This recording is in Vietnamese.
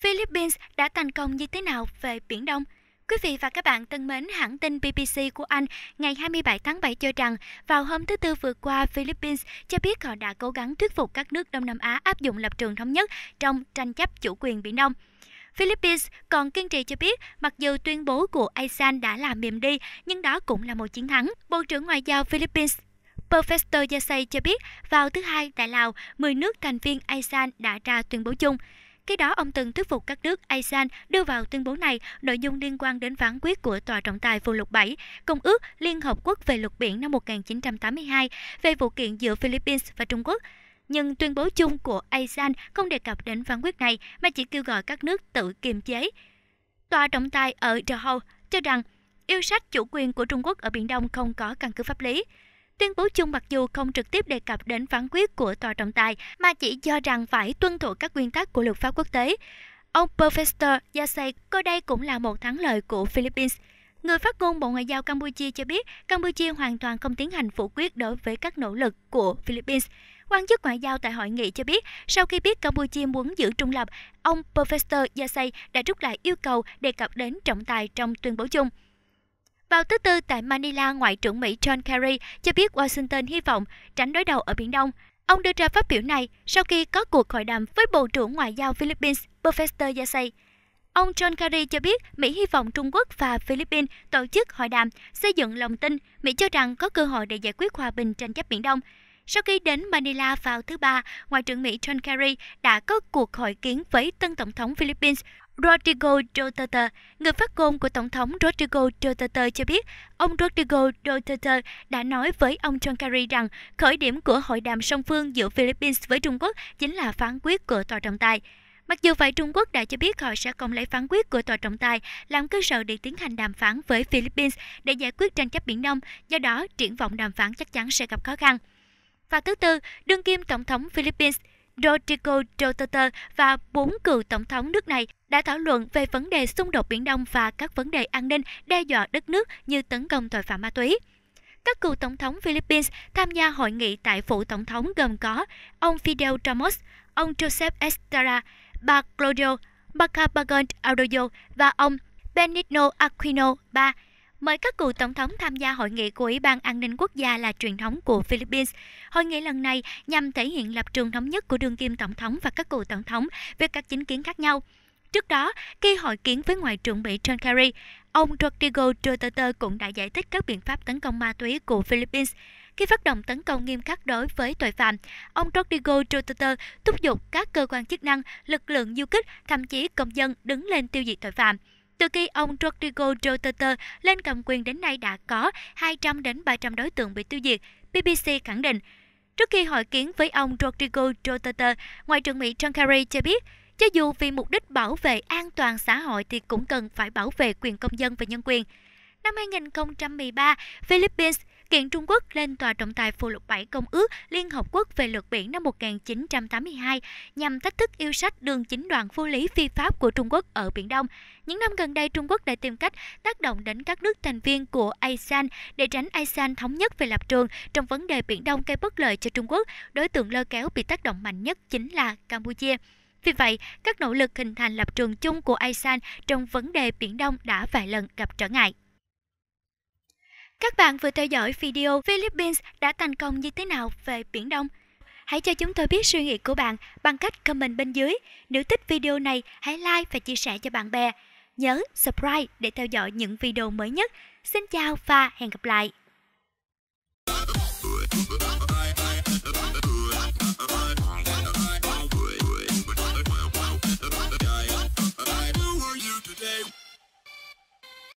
Philippines đã thành công như thế nào về Biển Đông? Quý vị và các bạn thân mến, hãng tin BBC của Anh ngày 27 tháng 7 cho rằng vào hôm thứ Tư vừa qua, Philippines cho biết họ đã cố gắng thuyết phục các nước Đông Nam Á áp dụng lập trường thống nhất trong tranh chấp chủ quyền Biển Đông. Philippines còn kiên trì cho biết mặc dù tuyên bố của ASEAN đã làm mềm đi, nhưng đó cũng là một chiến thắng. Bộ trưởng Ngoại giao Philippines Professor Yasei cho biết vào thứ Hai tại Lào, 10 nước thành viên ASEAN đã ra tuyên bố chung. Khi đó, ông từng thuyết phục các nước ASEAN đưa vào tuyên bố này nội dung liên quan đến phán quyết của Tòa trọng tài vùng lục 7, Công ước Liên Hợp Quốc về luật biển năm 1982 về vụ kiện giữa Philippines và Trung Quốc nhưng tuyên bố chung của ASEAN không đề cập đến phán quyết này mà chỉ kêu gọi các nước tự kiềm chế. Tòa trọng tài ở Johor cho rằng yêu sách chủ quyền của Trung Quốc ở Biển Đông không có căn cứ pháp lý. Tuyên bố chung mặc dù không trực tiếp đề cập đến phán quyết của tòa trọng tài mà chỉ cho rằng phải tuân thủ các nguyên tắc của luật pháp quốc tế. Ông Professor Yasei coi đây cũng là một thắng lợi của Philippines. Người phát ngôn Bộ Ngoại giao Campuchia cho biết Campuchia hoàn toàn không tiến hành phủ quyết đối với các nỗ lực của Philippines. Quan chức ngoại giao tại hội nghị cho biết, sau khi biết Campuchia muốn giữ trung lập, ông Professor Yasei đã rút lại yêu cầu đề cập đến trọng tài trong tuyên bố chung. Vào thứ Tư tại Manila, Ngoại trưởng Mỹ John Kerry cho biết Washington hy vọng tránh đối đầu ở Biển Đông. Ông đưa ra phát biểu này sau khi có cuộc hội đàm với Bộ trưởng Ngoại giao Philippines Professor Yasay. Ông John Kerry cho biết Mỹ hy vọng Trung Quốc và Philippines tổ chức hội đàm, xây dựng lòng tin Mỹ cho rằng có cơ hội để giải quyết hòa bình tranh chấp Biển Đông. Sau khi đến Manila vào thứ Ba, Ngoại trưởng Mỹ John Kerry đã có cuộc hội kiến với tân Tổng thống Philippines Rodrigo Duterte, người phát ngôn của Tổng thống Rodrigo Duterte cho biết, ông Rodrigo Duterte đã nói với ông John Kerry rằng khởi điểm của hội đàm song phương giữa Philippines với Trung Quốc chính là phán quyết của tòa trọng tài. Mặc dù vậy, Trung Quốc đã cho biết họ sẽ công lấy phán quyết của tòa trọng tài làm cơ sở để tiến hành đàm phán với Philippines để giải quyết tranh chấp Biển Đông, do đó triển vọng đàm phán chắc chắn sẽ gặp khó khăn. Và thứ tư, đương kim Tổng thống Philippines Rodrigo Duterte và bốn cựu tổng thống nước này đã thảo luận về vấn đề xung đột Biển Đông và các vấn đề an ninh đe dọa đất nước như tấn công tội phạm ma túy. Các cựu tổng thống Philippines tham gia hội nghị tại phủ tổng thống gồm có ông Fidel Ramos, ông Joseph Estrada, bà Claudio Macapagon Arroyo và ông Benigno Aquino III mời các cựu tổng thống tham gia hội nghị của Ủy ban An ninh Quốc gia là truyền thống của Philippines. Hội nghị lần này nhằm thể hiện lập trường thống nhất của đương kim tổng thống và các cựu tổng thống về các chính kiến khác nhau. Trước đó, khi hội kiến với Ngoại trưởng Mỹ John Kerry, ông Rodrigo Duterte cũng đã giải thích các biện pháp tấn công ma túy của Philippines. Khi phát động tấn công nghiêm khắc đối với tội phạm, ông Rodrigo Duterte thúc giục các cơ quan chức năng, lực lượng du kích, thậm chí công dân đứng lên tiêu diệt tội phạm. Từ khi ông Rodrigo Duterte lên cầm quyền đến nay đã có 200 đến 300 đối tượng bị tiêu diệt, BBC khẳng định. Trước khi hội kiến với ông Rodrigo Duterte, Ngoại trưởng Mỹ John Kerry cho biết, cho dù vì mục đích bảo vệ an toàn xã hội thì cũng cần phải bảo vệ quyền công dân và nhân quyền. Năm 2013, Philippines kiện Trung Quốc lên tòa trọng tài phụ lục 7 Công ước Liên Hợp Quốc về luật biển năm 1982 nhằm thách thức yêu sách đường chính đoạn vô lý phi pháp của Trung Quốc ở Biển Đông. Những năm gần đây, Trung Quốc đã tìm cách tác động đến các nước thành viên của ASEAN để tránh ASEAN thống nhất về lập trường trong vấn đề Biển Đông gây bất lợi cho Trung Quốc. Đối tượng lơ kéo bị tác động mạnh nhất chính là Campuchia. Vì vậy, các nỗ lực hình thành lập trường chung của ASEAN trong vấn đề Biển Đông đã vài lần gặp trở ngại. Các bạn vừa theo dõi video Philippines đã thành công như thế nào về Biển Đông. Hãy cho chúng tôi biết suy nghĩ của bạn bằng cách comment bên dưới. Nếu thích video này, hãy like và chia sẻ cho bạn bè. Nhớ subscribe để theo dõi những video mới nhất. Xin chào và hẹn gặp lại!